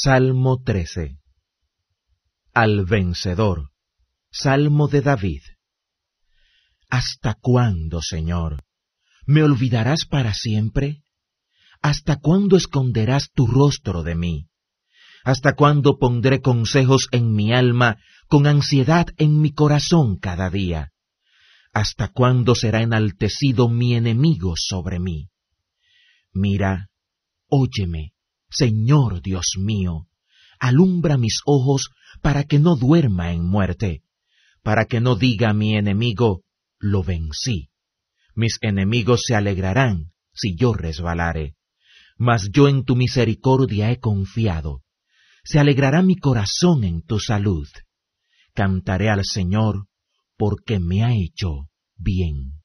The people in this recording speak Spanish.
Salmo 13. Al vencedor. Salmo de David. ¿Hasta cuándo, Señor? ¿Me olvidarás para siempre? ¿Hasta cuándo esconderás tu rostro de mí? ¿Hasta cuándo pondré consejos en mi alma, con ansiedad en mi corazón cada día? ¿Hasta cuándo será enaltecido mi enemigo sobre mí? Mira, óyeme Señor Dios mío, alumbra mis ojos para que no duerma en muerte, para que no diga mi enemigo, lo vencí. Mis enemigos se alegrarán si yo resbalare. Mas yo en tu misericordia he confiado. Se alegrará mi corazón en tu salud. Cantaré al Señor porque me ha hecho bien.